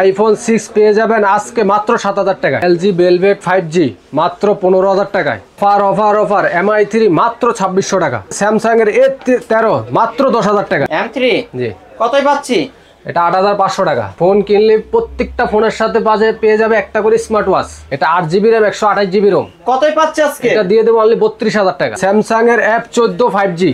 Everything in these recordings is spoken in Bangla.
আইফোন সিক্স পেয়ে যাবেন আজকে মাত্র সাত হাজার টাকা এলজি বেলভেট ফাইভ জি মাত্র পনেরো হাজার টাকায় offer offer offer M I three মাত্র ছাব্বিশশো টাকা স্যামসাং এর এ তেরো মাত্র দশ হাজার টাকা এম থ্রি জি কতই পাচ্ছি এটা আট হাজার পাঁচশো টাকা ফোন কিনলে প্রত্যেকটা ফোনের সাথে বাজে পেয়ে যাবে একটা করে স্মার্ট ওয়াচ এটা আট জিবি র্যাম একশো আঠাশ জিবি রোম কতই পাচ্ছি আজকে এটা দিয়ে দেবো অনলি বত্রিশ হাজার টাকা স্যামসাং এর অ্যাপ চোদ্দ ফাইভ জি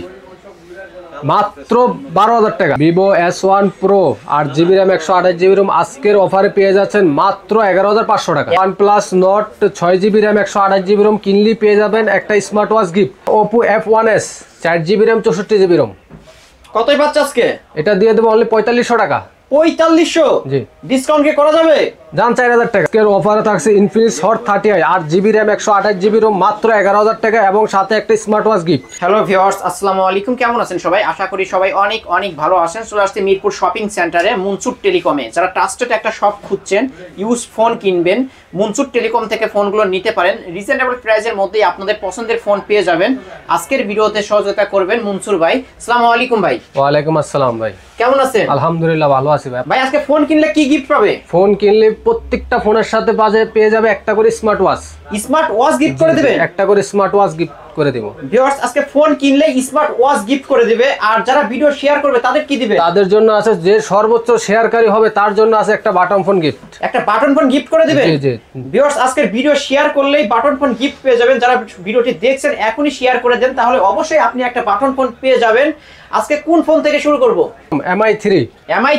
মাত্র বারো হাজার টাকা ভিভো এস ওয়ান প্রো আট জিবি র্যাম একশো আঠাশ জিবি রুম আজকের অফারে পেয়ে যাচ্ছেন মাত্র এগারো হাজার পাঁচশো টাকা ওয়ান প্লাস নট ছয় জিবি র্যাম একশো আঠাশ জিবি রুম কিনলি পেয়ে যাবেন একটা smart watch gift Oppo F one S চার জিবি র্যাম চৌষট্টি জিবি রোম কতই পাচ্ছে আজকে এটা দিয়ে দেবো অনলি পঁয়তাল্লিশশো টাকা পঁয়তাল্লিশশো জি ডিসকাউন্ট কি করা যাবে যান চার হাজার টাকা আজকের অফারে থাকছে ইনফিনিক্স হট থার্টি আই আট জিবি র্যাম একশো আঠাশ জিবি রোম মাত্র এগারো হাজার টাকা এবং সাথে একটা smart watch gift hello viewers আসসালামু আলাইকুম কেমন আছেন সবাই আশা করি সবাই অনেক অনেক ভালো আছেন চলে আসছে মিরপুর শপিং সেন্টারে মুনসুর টেলিকমে যারা ট্রাস্টেড একটা শপ খুঁজছেন ইউজ ফোন কিনবেন মুনসুর টেলিকম থেকে ফোনগুলো নিতে পারেন রিজনেবল প্রাইসের মধ্যেই আপনাদের পছন্দের ফোন পেয়ে যাবেন আজকের ভিডিওতে সহযোগিতা করবেন মুনসুর ভাই আসসালামু আলাইকুম ভাই ওয়ালাইকুম আসসালাম ভাই কেমন আছেন আলহামদুলিল্লাহ ভালো আছি ভাই ভাই আজকে ফোন কিনলে কি গিফট পাবে ফোন কিনলে প্রত্যেকটা ফোনের সাথে বাজে পেয়ে যাবে একটা করে smart watch smart watch gift করে দেবে একটা করে স্মার্ট ওয়াচ গিফট করে দেব ভিউয়ার্স আজকে ফোন কিনলে স্মার্ট ওয়াচ গিফট করে দেবে আর যারা ভিডিও শেয়ার করবে তাদের কি দিবে তাদের জন্য আছে যে সর্বোচ্চ শেয়ারকারী হবে তার জন্য আছে একটা বাটন ফোন গিফট একটা বাটন ফোন গিফট করে দেবে জি জি ভিউয়ার্স আজকে ভিডিও শেয়ার করলেই বাটন ফোন গিফট পেয়ে যাবেন যারা ভিডিওটি দেখছেন এখনই শেয়ার করে দেন তাহলে অবশ্যই আপনি একটা বাটন ফোন পেয়ে যাবেন আজকে কোন ফোন থেকে শুরু করব MI3 থ্রি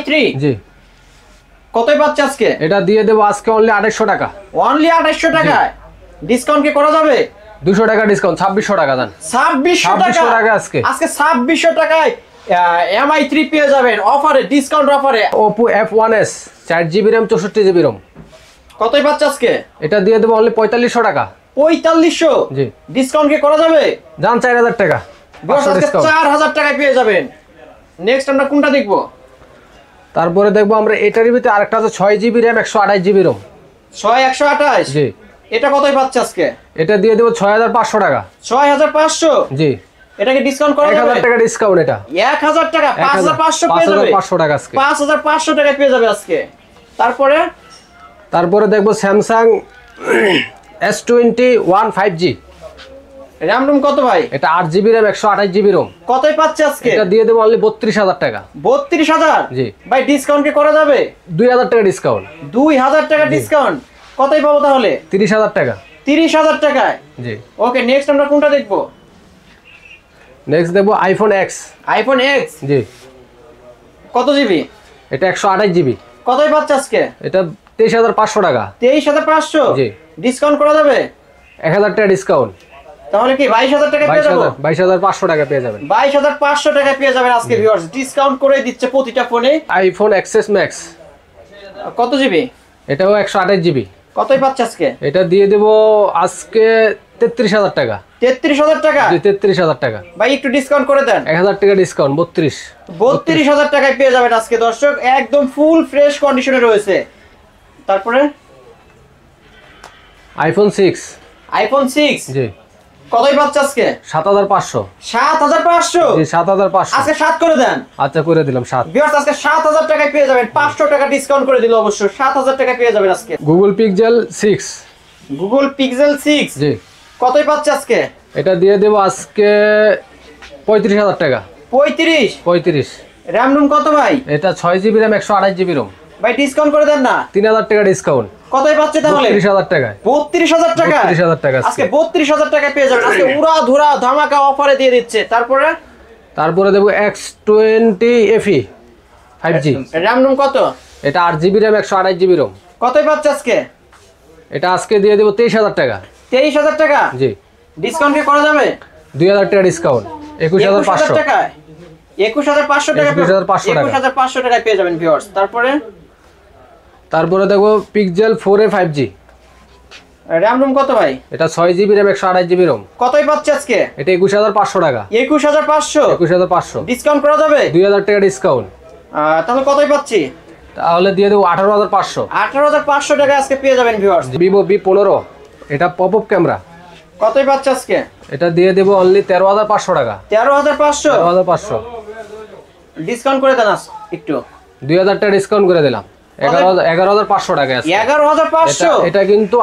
থ্রি জি কতই পাচ্ছে আজকে এটা দিয়ে দেবো আজকে অনলি আড়াইশো টাকা অনলি আড়াইশো টাকায় ডিসকাউন্ট কি করা যাবে দুশো টাকা ডিসকাউন্ট ছাব্বিশশো টাকা দেন ছাব্বিশশো টাকা আজকে আজকে ছাব্বিশশো টাকায় এমআই থ্রি পেয়ে যাবেন অফারে ডিসকাউন্ট অফারে ওপো এফ ওয়ান এস চার জিবি র্যাম চৌষট্টি জিবি রম কতই পাচ্ছে আজকে এটা দিয়ে দেবো অনলি পঁয়তাল্লিশশো টাকা পঁয়তাল্লিশশো জি ডিসকাউন্ট কি করা যাবে যান চার হাজার টাকা চার হাজার টাকায় পেয়ে যাবেন নেক্সট আমরা কোনটা দেখবো তারপরে দেখবো আমরা এটার ভিতরে আরেকটা আছে ছয় জিবি র্যাম একশো আঠাশ জিবি রম ছয় একশো আঠাশ জি এটা কতই পাচ্ছে আজকে এটা দিয়ে দেবো ছয় হাজার পাঁচশো টাকা ছয় হাজার পাঁচশো জি তারপরে ডিসকাউন্ট স্যামসাং এস টোয়েন্টি টাকা ডিসকাউন্ট এটা টাকা পেয়ে যাবে টাকা টাকা পেয়ে যাবে আজকে তারপরে তারপরে দেখবো স্যামসাং RAM ROM কত ভাই এটা 8 GB RAM 128 GB ROM কতই পাচ্ছে আজকে এটা দিয়ে দেব অনলি 32000 টাকা 32000 জি ভাই ডিসকাউন্ট কি করা যাবে 2000 টাকা ডিসকাউন্ট 2000 টাকা ডিসকাউন্ট কতই পাবো তাহলে 30000 টাকা 30000 টাকায় জি ওকে নেক্সট আমরা কোনটা দেখব নেক্সট দেখব আইফোন X আইফোন X জি কত জিবি এটা 128 জিবি কতই পাচ্ছে আজকে এটা 23500 টাকা 23500 জি ডিসকাউন্ট করা যাবে 1000 টাকা ডিসকাউন্ট তাহলে কি 22000 টাকা পেয়ে যাবো 22500 টাকা পেয়ে যাবেন 22500 টাকা পেয়ে যাবেন আজকে ভিউয়ার্স ডিসকাউন্ট করে দিচ্ছে প্রতিটা ফোনে আইফোন এক্সএস ম্যাক্স কত জিবি এটাও 128 জিবি কতই পাচ্ছে আজকে এটা দিয়ে দেব আজকে 33000 টাকা 33000 টাকা জি 33000 টাকা ভাই একটু ডিসকাউন্ট করে দেন 1000 টাকা ডিসকাউন্ট 32 32000 টাকায় পেয়ে যাবেন আজকে দর্শক একদম ফুল ফ্রেশ কন্ডিশনে রয়েছে তারপরে আইফোন 6 আইফোন 6 জি কতই পাচ্ছে আজকে সাত হাজার পাঁচশো সাত হাজার পাঁচশো সাত হাজার পাঁচশো আজকে সাত করে দেন আচ্ছা করে দিলাম সাত বিয়ার্স আজকে সাত হাজার টাকায় পেয়ে যাবেন পাঁচশো টাকা ডিসকাউন্ট করে দিল অবশ্য সাত হাজার টাকা পেয়ে যাবেন আজকে Google Pixel six Google Pixel six জি কতই পাচ্ছে আজকে এটা দিয়ে দেবো আজকে পঁয়ত্রিশ হাজার টাকা পঁয়ত্রিশ পঁয়ত্রিশ র্যাম রুম কত ভাই এটা ছয় জিবি র্যাম একশো আঠাশ জিবি রুম ভাই ডিসকাউন্ট করে দেন না তিন হাজার টাকা ডিসকাউন্ট কতই পাচ্ছে তাহলে 32000 টাকায় 32000 টাকা 32000 টাকা আজকে 32000 টাকায় পেয়ে যাবেন আজকে উড়া ধুরা ধামাকা অফারে দিয়ে দিচ্ছে তারপরে তারপরে দেব X20 FE 5G RAM room কত এটা 8GB RAM 128GB ROM কতই পাচ্ছে আজকে এটা আজকে দিয়ে দেব 23000 টাকা 23000 টাকা জি ডিসকাউন্ট কি করা যাবে 2000 টাকা ডিসকাউন্ট 21500 টাকা 21500 টাকা 21500 টাকা 21500 টাকায় পেয়ে যাবেন ভিউয়ার্স তারপরে তারপরে দেখবো পিকজেল ফোর এ ফাইভ জি র্যাম রুম কত ভাই এটা ছয় জিবি র্যাম একশো আঠাশ জিবি রুম কতই পাচ্ছে আজকে এটা একুশ হাজার পাঁচশো টাকা একুশ হাজার পাঁচশো একুশ হাজার পাঁচশো ডিসকাউন্ট করা যাবে দুই হাজার টাকা ডিসকাউন্ট তাহলে কতই পাচ্ছি তাহলে দিয়ে দেবো আঠারো হাজার পাঁচশো আঠারো হাজার পাঁচশো টাকা আজকে পেয়ে যাবেন ভিভো বি পনেরো এটা পপ আপ ক্যামেরা কতই পাচ্ছে আজকে এটা দিয়ে দেবো অনলি তেরো হাজার পাঁচশো টাকা তেরো হাজার পাঁচশো হাজার পাঁচশো ডিসকাউন্ট করে দেন একটু দুই হাজার টাকা ডিসকাউন্ট করে দিলাম এটা ডিসপ্লে হ্যাঁ,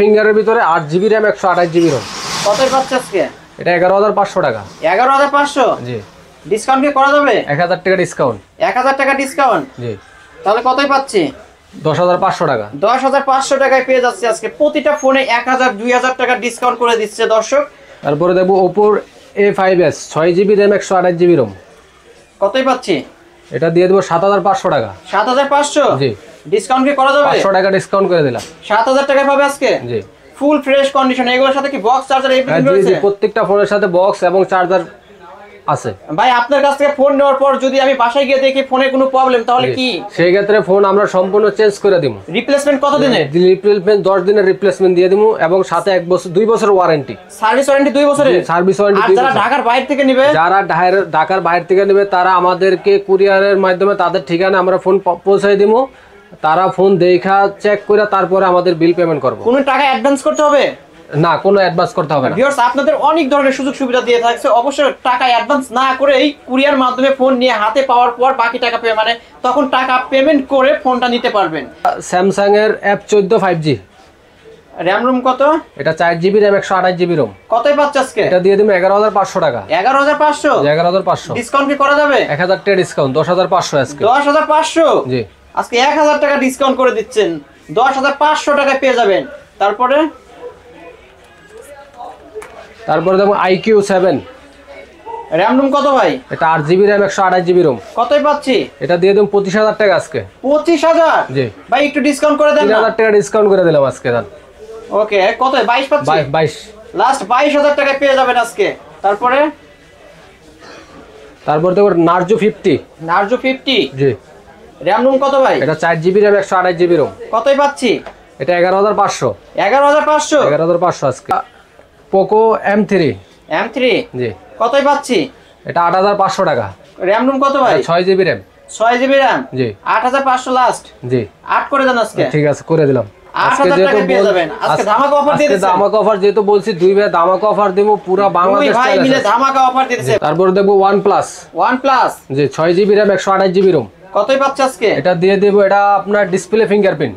ফিঙ্গারের ভিতরে জিবি র‍্যাম আজকে এটা টাকা জি ডিসকাউন্ট কি করা যাবে টাকা ডিসকাউন্ট টাকা ডিসকাউন্ট জি তাহলে পাচ্ছি দশ হাজার পাঁচশো টাকা দশ হাজার পাঁচশো টাকায় পেয়ে যাচ্ছে আজকে প্রতিটা ফোনে এক হাজার দুই হাজার টাকা ডিসকাউন্ট করে দিচ্ছে দর্শক তারপরে দেখবো ওপোর এ ফাইভ এস ছয় জিবি র্যাম একশো আঠাশ জিবি রোম কতই পাচ্ছি এটা দিয়ে দেবো সাত হাজার পাঁচশো টাকা সাত হাজার পাঁচশো জি ডিসকাউন্ট কি করা যাবে পাঁচশো টাকা ডিসকাউন্ট করে দিলাম সাত হাজার টাকা পাবে আজকে জি ফুল ফ্রেশ কন্ডিশন এগুলোর সাথে কি বক্স চার্জার এই প্রত্যেকটা ফোনের সাথে বক্স এবং চার্জার আছে ভাই আপনার কাছ থেকে ফোন নেওয়ার পর যদি আমি বাসায় গিয়ে দেখি ফোনে কোনো প্রবলেম তাহলে কি সেই ক্ষেত্রে ফোন আমরা সম্পূর্ণ চেঞ্জ করে দিব রিপ্লেসমেন্ট কত দিনে রিপ্লেসমেন্ট 10 দিনের রিপ্লেসমেন্ট দিয়ে দিব এবং সাথে এক বছর দুই বছর ওয়ারেন্টি সার্ভিস ওয়ারেন্টি দুই বছরের সার্ভিস ওয়ারেন্টি আর যারা ঢাকার বাইরে থেকে নেবে যারা ঢাকার বাইরে থেকে নেবে তারা আমাদেরকে কুরিয়ারের মাধ্যমে তাদের ঠিকানা আমরা ফোন পৌঁছে দিব তারা ফোন দেখা চেক করে তারপরে আমাদের বিল পেমেন্ট করবো কোনো টাকা অ্যাডভান্স করতে হবে না কোনো অ্যাডভান্স করতে হবে না ভিউয়ার্স আপনাদের অনেক ধরনের সুযোগ সুবিধা দিয়ে থাকছে অবশ্যই টাকা অ্যাডভান্স না করে এই কুরিয়ার মাধ্যমে ফোন নিয়ে হাতে পাওয়ার পর বাকি টাকা পে মানে তখন টাকা পেমেন্ট করে ফোনটা নিতে পারবেন স্যামসাং এর অ্যাপ 14 5G র্যাম রুম কত এটা 4GB GB RAM 128 GB ROM কতই পাচ্ছ আজকে এটা দিয়ে দিমু 11500 টাকা 11500 11500 ডিসকাউন্ট কি করা যাবে 1000 টাকা ডিসকাউন্ট 10500 আজকে 10500 জি আজকে 1000 টাকা ডিসকাউন্ট করে দিচ্ছেন 10500 টাকায় পেয়ে যাবেন তারপরে তারপরে দেখুন আইকিউ সেভেন র্যাম রুম কত ভাই এটা আট জিবি র্যাম একশো আঠাশ জিবি রুম কতই পাচ্ছি এটা দিয়ে দেবো পঁচিশ হাজার টাকা আজকে পঁচিশ হাজার জি ভাই একটু ডিসকাউন্ট করে দেন হাজার টাকা ডিসকাউন্ট করে দিলাম আজকে দান ওকে কত বাইশ পাচ্ছি বাইশ লাস্ট বাইশ হাজার টাকায় পেয়ে যাবেন আজকে তারপরে তারপর দেখো নার্জো ফিফটি নার্জো ফিফটি জি র্যাম রুম কত ভাই এটা চার জিবি র্যাম একশো আঠাশ জিবি রুম কতই পাচ্ছি এটা এগারো হাজার পাঁচশো এগারো হাজার পাঁচশো এগারো হাজার পাঁচশো আজকে Poco M three M three জি কতই পাচ্ছি এটা আট হাজার পাঁচশো টাকা র্যাম রুম কত ভাই ছয় জিবি র্যাম ছয় জিবি র্যাম জি আট হাজার পাঁচশো লাস্ট জি আট করে দেন আজকে ঠিক আছে করে দিলাম তারপরে দেখবো ওয়ান প্লাস ওয়ান প্লাস জি ছয় জিবি র্যাম একশো আঠাশ জিবি রুম কতই পাচ্ছে আজকে এটা দিয়ে দেবো এটা আপনার ডিসপ্লে ফিঙ্গারপ্রিন্ট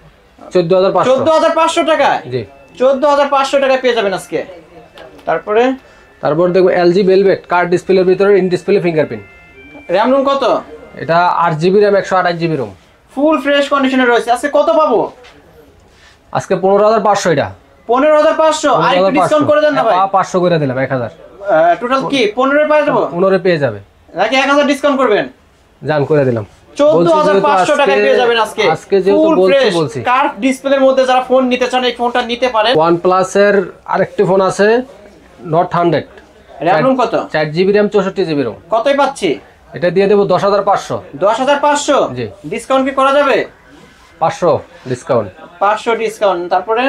চোদ্দ হাজার চোদ্দ হাজার পাঁচশো চোদ্দ হাজার পাঁচশো টাকায় পেয়ে যাবেন আজকে বেলভেট ডিসপ্লের ভিতরে ডিসপ্লে ফিঙ্গারপ্রিন্ট র্যাম রুম কত এটা আট জিবি একশো জিবি রুম ফুল ফ্রেশ রয়েছে আজকে কত পাবো আজকে পনেরো হাজার পাঁচশো পনেরো হাজার পাঁচশো ডিসকাউন্ট করে হ্যাঁ, পাঁচশো করে দিলাম এক হাজার টোটাল কি পেয়ে যাবে এক হাজার ডিসকাউন্ট করবেন জান করে দিলাম 14500 টাকায় পেয়ে যাবেন আজকে আজকে জি ডিসকাউন্ট কি করা যাবে 500 ডিসকাউন্ট 500 ডিসকাউন্ট তারপরে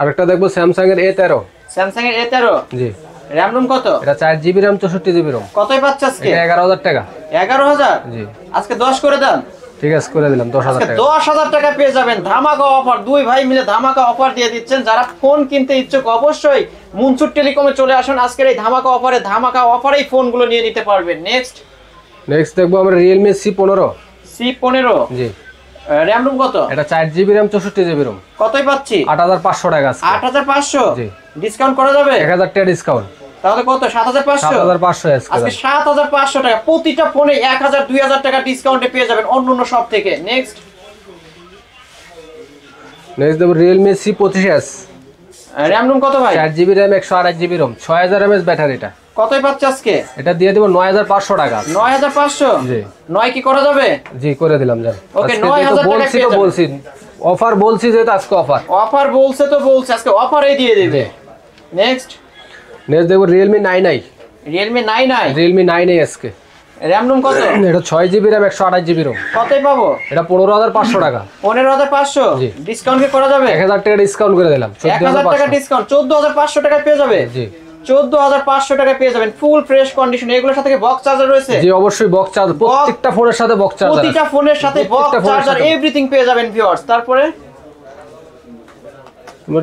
আরেকটা দেখবো স্যামসাং এর এ তেরো স্যামসাং এর তেরো জি র্যাম রুম কত এটা 4 জিবি RAM 64 জিবি RAM কতই পাচ্ছ আজকে 11000 টাকা 11000 জি আজকে 10 করে দেন ঠিক আছে করে দিলাম 10000 টাকা 10000 টাকা পেয়ে যাবেন ধামাকা অফার দুই ভাই মিলে ধামাকা অফার দিয়ে দিচ্ছেন যারা ফোন কিনতে ইচ্ছুক অবশ্যই মুনসুর টেলিকমে চলে আসুন আজকের এই ধামাকা অফারে ধামাকা অফারেই ফোনগুলো নিয়ে নিতে পারবেন নেক্সট নেক্সট দেখবো আমরা Realme C15 C15 জি RAM রুম কত এটা 4 জিবি RAM 64 জিবি RAM কতই পাচ্ছি 8500 টাকা আজকে 8500 জি ডিসকাউন্ট করা যাবে 1000 টাকা ডিসকাউন্ট তাহলে কত টাকা প্রতিটা ফোনে 1000 2000 টাকা ডিসকাউন্টে পেয়ে যাবেন সব থেকে নেক্সট কত এটা জি কি করা যাবে জি করে দিলাম ওকে অফার বলছি যে আজকে অফার অফার বলছে তো বলছে আজকে অফার এই দিয়ে দেবে নেক্সট নেক্সট দেখবো Realme nine I Realme nine I Realme nine I আজকে র্যাম রুম কত এটা ছয় জিবি একশো জিবি পাবো এটা পনেরো হাজার পাঁচশো টাকা পনেরো হাজার পাঁচশো ডিসকাউন্ট কি করা যাবে এক হাজার টাকা ডিসকাউন্ট করে দিলাম ডিসকাউন্ট চোদ্দ হাজার পাঁচশো পেয়ে যাবে হাজার পাঁচশো টাকা পেয়ে যাবেন ফুল ফ্রেশ কন্ডিশন এগুলোর সাথে বক্স রয়েছে অবশ্যই বক্স প্রত্যেকটা ফোনের সাথে বক্স প্রতিটা ফোনের সাথে পেয়ে যাবেন তারপরে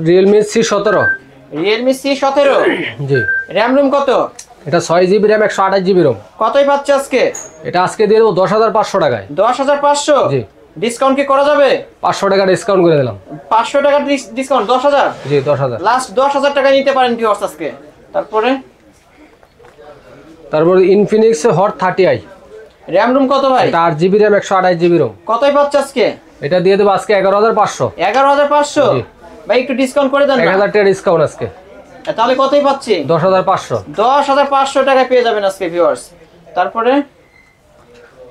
রিয়েলমি সি সতেরো রিয়েলমি সি সতেরো জি র্যাম রুম কত এটা ছয় জিবি র্যাম একশো জিবি কতই পাচ্ছে আজকে এটা আজকে দিয়ে দেবো দশ হাজার পাঁচশো টাকায় দশ হাজার পাঁচশো জি ডিসকাউন্ট কি করা যাবে পাঁচশো টাকা ডিসকাউন্ট করে দিলাম পাঁচশো টাকা ডিসকাউন্ট দশ হাজার জি দশ হাজার লাস্ট দশ হাজার টাকা নিতে পারেন কি আজকে তারপরে তারপরে Infinix hot thirty i RAM ROM কত ভাই আট জিবি র্যাম একশো জিবি কতই পাচ্ছে আজকে এটা দিয়ে দেবো আজকে এগারো হাজার পাঁচশো এগারো হাজার পাঁচশো ভাই একটু ডিসকাউন্ট করে দেন 1000 টাকা ডিসকাউন্ট আজকে তাহলে কতই পাচ্ছি 10500 10500 টাকা পেয়ে যাবেন আজকে ভিউয়ার্স তারপরে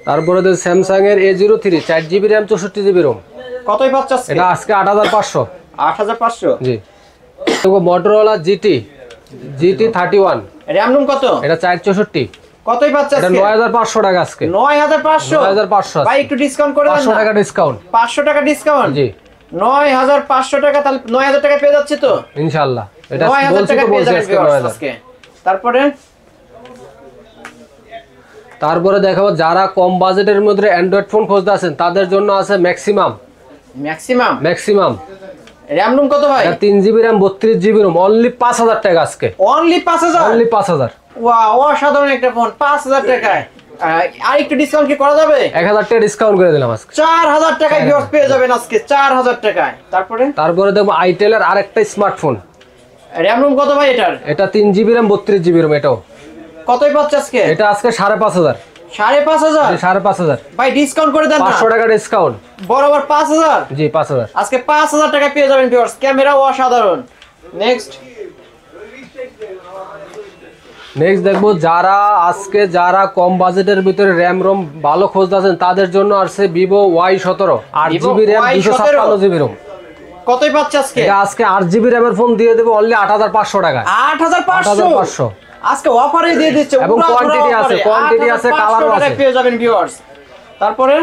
তারপরে তো স্যামসাং এর A03 4GB RAM 64GB ROM কতই পাচ্ছ আজকে এটা আজকে 8500 8500 জি দেখো Motorola GT GT 31 RAM ROM কত এটা 464 কতই পাচ্ছ আজকে 9500 টাকা আজকে 9500 9500 ভাই একটু ডিসকাউন্ট করে দেন 500 টাকা ডিসকাউন্ট 500 টাকা ডিসকাউন্ট জি নয় টাকা তাহলে টাকা পেয়ে যাচ্ছে তো তারপরে তারপরে দেখাবো যারা কম বাজেটের মধ্যে অ্যান্ড্রয়েড ফোন খুঁজতে আছেন তাদের জন্য আছে maximum maximum maximum RAM ROM কত ভাই 3 GB RAM 32 GB ROM only 5000 টাকা আজকে অনলি 5000 অনলি 5000 ওয়া অসাধারণ একটা ফোন 5000 টাকায় আরেকটু ডিসকাউন্ট কি করা যাবে 1000 টাকা ডিসকাউন্ট করে দিলাম আজকে 4000 টাকায় ভিউয়ার্স পেয়ে যাবেন আজকে 4000 টাকায় তারপরে তারপরে দেখবো আইটেল এর আরেকটা স্মার্টফোন র‍্যাম রম কত ভাই এটার এটা 3 জিবি র‍্যাম 32 জিবি র‍্যাম এটাও কতই পাচ্ছে আজকে এটা আজকে 5500 সাড়ে পাঁচ হাজার সাড়ে পাঁচ হাজার ভাই ডিসকাউন্ট করে দেন পাঁচশো ডিসকাউন্ট বরাবর পাঁচ হাজার জি পাঁচ হাজার আজকে পাঁচ হাজার টাকা পেয়ে যাবেন ভিউয়ার্স ক্যামেরা অসাধারণ নেক্সট নেক্সট দেখবো যারা আজকে যারা কম বাজেটের ভিতরে র্যাম রোম ভালো খোঁজ আছেন তাদের জন্য আসছে ভিভো ওয়াই সতেরো আট জিবি র্যাম দুশো সাতান্ন জিবি রোম কতই পাচ্ছে আজকে আজকে আট জিবি র্যামের ফোন দিয়ে দেবো অনলি আট হাজার পাঁচশো টাকা আট হাজার পাঁচশো আজকে অফারে দিয়ে দিচ্ছে এবং কোয়ান্টিটি আছে কোয়ান্টিটি আছে কালার আছে পেয়ে যাবেন ভিউয়ার্স তারপরে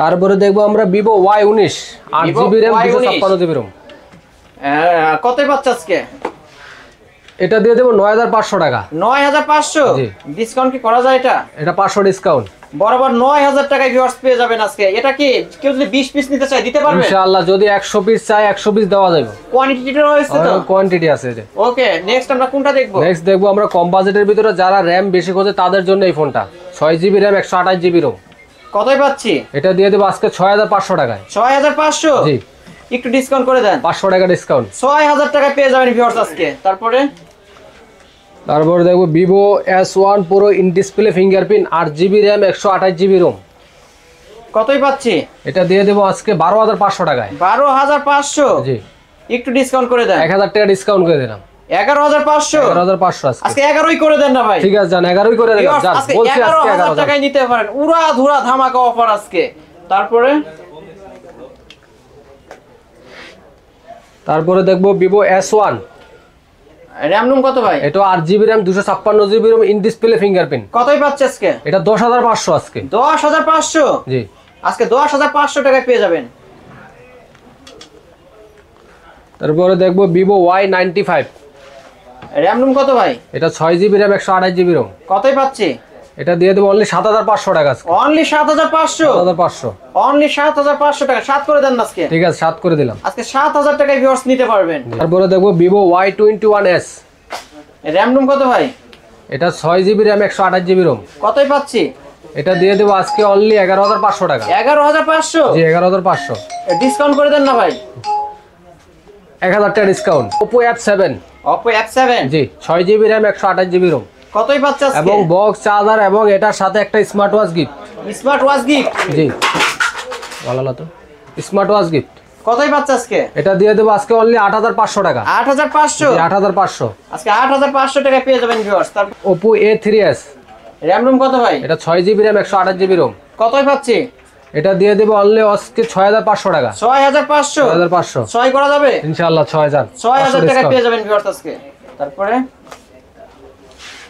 তারপরে দেখবো আমরা ভিভো ওয়াই উনিশ আট জিবি র্যাম দুশো ছাপ্পান্ন জিবি রোম হ্যাঁ, কতই পাচ্ছে আজকে এটা দিয়ে দেব 9500 টাকা 9500 হাজার ডিসকাউন্ট কি করা যায় এটা এটা 500 ডিসকাউন্ট বরাবর 9000 টাকা ভিউয়ার্স পেয়ে যাবেন আজকে এটা কি কেউ যদি 20 পিস নিতে চায় দিতে পারবে ইনশাআল্লাহ যদি 100 পিস চায় একশো পিস দেওয়া যাবে কোয়ান্টিটিটা রয়েছে তো কোয়ান্টিটি আছে এই যে ওকে নেক্সট আমরা কোনটা দেখব নেক্সট দেখব আমরা কম বাজেটের ভিতরে যারা র্যাম বেশি খোঁজে তাদের জন্য এই ফোনটা ছয় জিবি র্যাম একশো জিবি রোম কতই পাচ্ছি এটা দিয়ে দেব আজকে 6500 হাজার পাঁচশো টাকায় ছয় জি একটু ডিসকাউন্ট করে দেন 500 টাকা ডিসকাউন্ট 6000 টাকা পেয়ে যাবেন ভিউয়ার্স আজকে তারপরে তারপর দেখো Vivo S1 Pro Pro in display fingerprint 8GB RAM 128GB ROM কতই পাচ্ছি এটা দিয়ে দেব আজকে 12500 টাকায় 12500 জি একটু ডিসকাউন্ট করে দেন 1000 টাকা ডিসকাউন্ট করে দিলাম 11500 11500 পাঁচশো এগারো হাজার পাঁচশো আজকে এগারোই করে দেন না ভাই ঠিক আছে যান এগারোই করে দেন বলছি আজকে 11000 টাকায় নিতে পারেন উড়া ধুরা ধামাকা অফার আজকে তারপরে তারপরে দেখবো Vivo S one RAM ROM কত ভাই এটা GB RAM GB ROM in display fingerprint আজকে এটা আজকে জি আজকে টাকায় পেয়ে যাবেন তারপরে দেখবো Vivo Y ninety five RAM ROM কত ভাই এটা ছয় জিবি র্যাম একশো আঠাশ জিবি রুম কতই পাচ্ছি এটা দিয়ে দেবো অনলি সাত হাজার পাঁচশো টাকা অনলি সাত হাজার পাঁচশো হাজার পাঁচশো অনলি সাত হাজার পাঁচশো টাকা সাত করে দেন আজকে ঠিক আছে সাত করে দিলাম আজকে সাত হাজার টাকায় ভিউয়ার্স নিতে পারবেন তারপরে দেখবো Vivo Y twenty one S RAM ROM কত ভাই এটা ছয় জিবি র্যাম একশো আঠাশ জিবি রুম কতই পাচ্ছি এটা দিয়ে দেবো আজকে অনলি এগারো হাজার পাঁচশো টাকা এগারো হাজার পাঁচশো জি এগারো হাজার পাঁচশো ডিসকাউন্ট করে দেন না ভাই এক হাজার টাকা discount Oppo A seven Oppo A seven জি ছয় জিবি র্যাম একশো আঠাশ জিবি রুম কতই পাচ্ছে এবং বক্স চার্জার এবং এটার সাথে একটা smart watch gift smart watch gift জি ভালো তো স্মার্ট ওয়াচ গিফট কতই পাচ্ছে আজকে এটা দিয়ে দেব আজকে অনলি আট হাজার পাঁচশো টাকা আট হাজার পাঁচশো আট হাজার পাঁচশো আজকে আট হাজার পাঁচশো টাকা পেয়ে যাবেন ভিউয়ার্স তার Oppo A three S RAM ROM কত ভাই এটা ছয় জিবি র্যাম একশো আঠাশ জিবি কতই পাচ্ছি এটা দিয়ে দেব অনলি আজকে ছয় হাজার পাঁচশো টাকা ছয় হাজার পাঁচশো হাজার পাঁচশো ছয় করা যাবে ইনশাআল্লাহ ছয় হাজার ছয় হাজার টাকা পেয়ে যাবেন ভিউয়ার্স আজকে তারপরে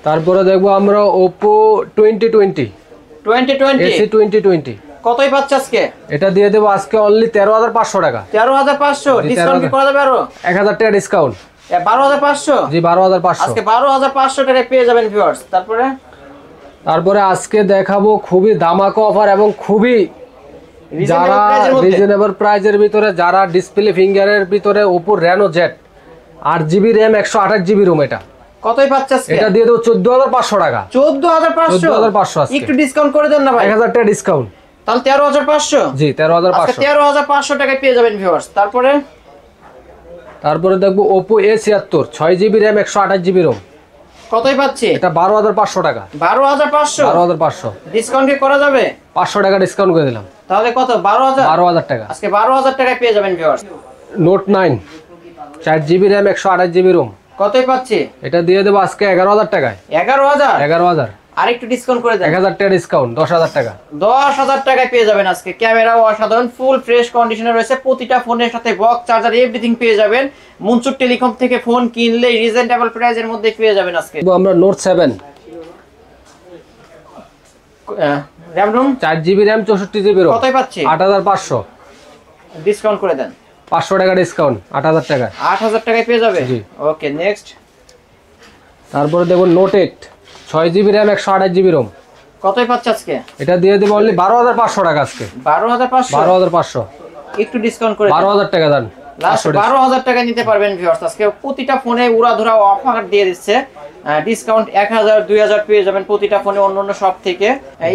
তারপরে দেখবো আমরা Oppo twenty twenty twenty twenty AC twenty twenty কতই পাচ্ছে আজকে এটা দিয়ে দেবো আজকে অনলি তেরো হাজার পাঁচশো টাকা তেরো হাজার পাঁচশো ডিসকাউন্ট করা যাবে আরো এক হাজার টাকা ডিসকাউন্ট বারো হাজার পাঁচশো জি বারো হাজার পাঁচশো আজকে বারো হাজার পাঁচশো টাকায় পেয়ে যাবেন ভিউয়ার্স তারপরে তারপরে আজকে দেখাবো খুবই দামাকো অফার এবং খুবই যারা রিজনেবল প্রাইজের ভিতরে যারা ডিসপ্লে ফিঙ্গারের ভিতরে ওপো রেনো জেট আট জিবি র্যাম একশো আঠাশ জিবি রুম এটা কতই পাচ্ছে এটা দিয়ে দেবো চোদ্দ টাকা চোদ্দ হাজার পাঁচশো হাজার পাঁচশো একটু ডিসকাউন্ট করে দেন না ভাই এক হাজার টাকা ডিসকাউন্ট তাহলে তেরো হাজার পাঁচশো জি তেরো হাজার পাঁচশো তেরো হাজার পাঁচশো টাকায় পেয়ে যাবেন ভিউয়ার্স তারপরে তারপরে দেখবো ওপো এ ছিয়াত্তর ছয় জিবি র্যাম একশো আঠাশ জিবি রোম কতই পাচ্ছি এটা বারো হাজার পাঁচশো টাকা বারো হাজার পাঁচশো বারো হাজার পাঁচশো ডিসকাউন্ট কি করা যাবে পাঁচশো টাকা ডিসকাউন্ট করে দিলাম তাহলে কত বারো হাজার বারো হাজার টাকা আজকে বারো হাজার টাকায় পেয়ে যাবেন ভিউয়ার্স নোট নাইন চার জিবি র্যাম একশো আঠাশ জিবি রোম কতই পাচ্ছে এটা দিয়ে দেবো আজকে এগারো হাজার টাকায় এগারো হাজার এগারো হাজার আরেকটু ডিসকাউন্ট করে দেন হাজার টাকা ডিসকাউন্ট দশ হাজার টাকা দশ হাজার টাকায় পেয়ে যাবেন আজকে ক্যামেরা অসাধারণ ফুল ফ্রেশ কন্ডিশনে রয়েছে প্রতিটা ফোনের সাথে বক চার্জার এভরিথিং পেয়ে যাবেন মনসুর টেলিকম থেকে ফোন কিনলে রিজনেবল প্রাইজের মধ্যে পেয়ে যাবেন আজকে আমরা নোট সেভেন র্যাম রুম চার জিবি র্যাম চৌষট্টি জিবি কতই পাচ্ছি আট হাজার পাঁচশো ডিসকাউন্ট করে দেন পাঁচশো টাকা ডিসকাউন্ট আট হাজার টাকা আট হাজার টাকায় পেয়ে যাবে জি ওকে নেক্সট তারপরে দেখুন নোট 8 ছয় জিবি র্যাম একশো জিবি রম কতই পাচ্ছে আজকে এটা দিয়ে দেব অনলি বারো হাজার পাঁচশো টাকা আজকে বারো হাজার বারো হাজার পাঁচশো একটু ডিসকাউন্ট করে বারো হাজার টাকা দেন বারো হাজার টাকা নিতে পারবেন ভিউয়ার্স আজকে প্রতিটা ফোনে উড়াধুরা অফার দিয়ে দিচ্ছে ডিসকাউন্ট এক হাজার দুই হাজার পেয়ে যাবেন প্রতিটা ফোনে অন্য অন্য শপ থেকে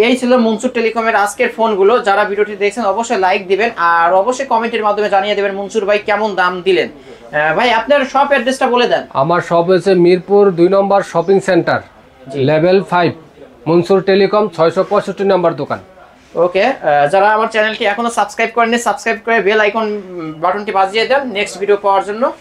এই ছিল মনসুর টেলিকমের আজকের ফোনগুলো যারা ভিডিওটি দেখছেন অবশ্যই লাইক দিবেন আর অবশ্যই কমেন্টের মাধ্যমে জানিয়ে দেবেন মনসুর ভাই কেমন দাম দিলেন ভাই আপনার সব অ্যাড্রেসটা বলে দেন আমার শপ হচ্ছে মিরপুর দুই number shopping centre level five Mansur Telecom ছয়শো পঁয়ষট্টি নম্বর দোকান ওকে যারা আমার চ্যানেলটি এখনো সাবস্ক্রাইব করেননি সাবস্ক্রাইব করে বেল আইকন বাটনটি বাজিয়ে দেন নেক্সট ভিডিও পাওয়ার জন্য